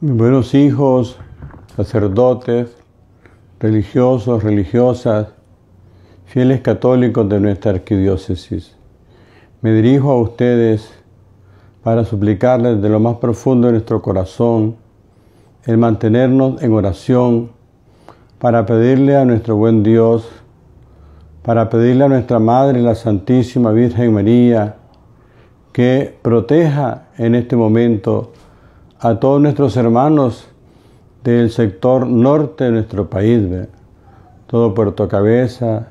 Mis buenos hijos, sacerdotes, religiosos, religiosas, fieles católicos de nuestra arquidiócesis, me dirijo a ustedes para suplicarles de lo más profundo de nuestro corazón el mantenernos en oración para pedirle a nuestro buen Dios para pedirle a nuestra Madre, la Santísima Virgen María, que proteja en este momento a todos nuestros hermanos del sector norte de nuestro país, todo Puerto Cabeza,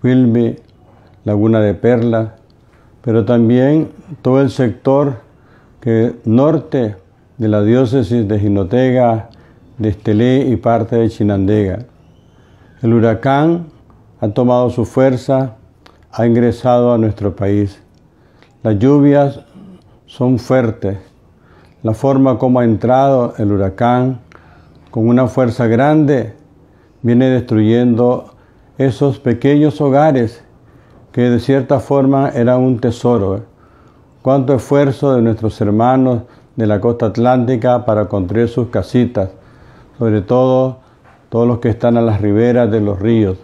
filme Laguna de Perla, pero también todo el sector que, norte de la diócesis de Jinotega, de Estelé y parte de Chinandega. El huracán ha tomado su fuerza, ha ingresado a nuestro país. Las lluvias son fuertes. La forma como ha entrado el huracán con una fuerza grande viene destruyendo esos pequeños hogares que de cierta forma eran un tesoro. Cuánto esfuerzo de nuestros hermanos de la costa atlántica para construir sus casitas, sobre todo todos los que están a las riberas de los ríos.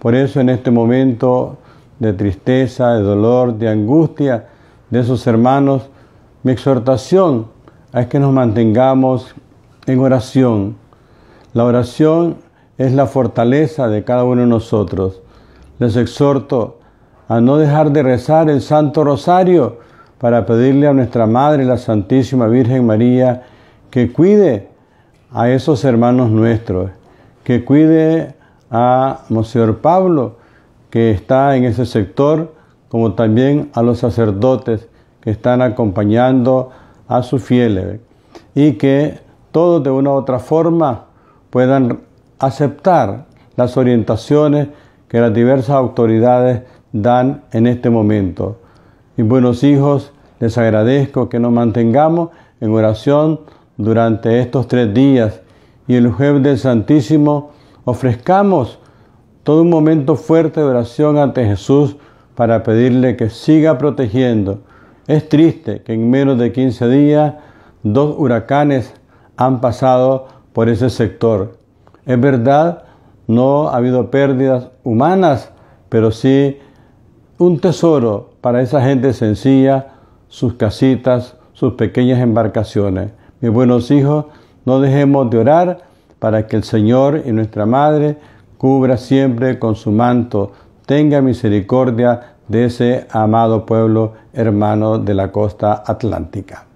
Por eso en este momento de tristeza, de dolor, de angustia de esos hermanos, mi exhortación es que nos mantengamos en oración. La oración es la fortaleza de cada uno de nosotros. Les exhorto a no dejar de rezar el Santo Rosario para pedirle a nuestra Madre, la Santísima Virgen María, que cuide a esos hermanos nuestros, que cuide a Monseñor Pablo, que está en ese sector, como también a los sacerdotes que están acompañando a su fieles y que todos de una u otra forma puedan aceptar las orientaciones que las diversas autoridades dan en este momento. Y, buenos hijos, les agradezco que nos mantengamos en oración durante estos tres días y el Jefe del Santísimo Ofrezcamos todo un momento fuerte de oración ante Jesús para pedirle que siga protegiendo. Es triste que en menos de 15 días dos huracanes han pasado por ese sector. Es verdad, no ha habido pérdidas humanas, pero sí un tesoro para esa gente sencilla, sus casitas, sus pequeñas embarcaciones. Mis buenos hijos, no dejemos de orar para que el Señor y nuestra Madre cubra siempre con su manto, tenga misericordia de ese amado pueblo hermano de la costa atlántica.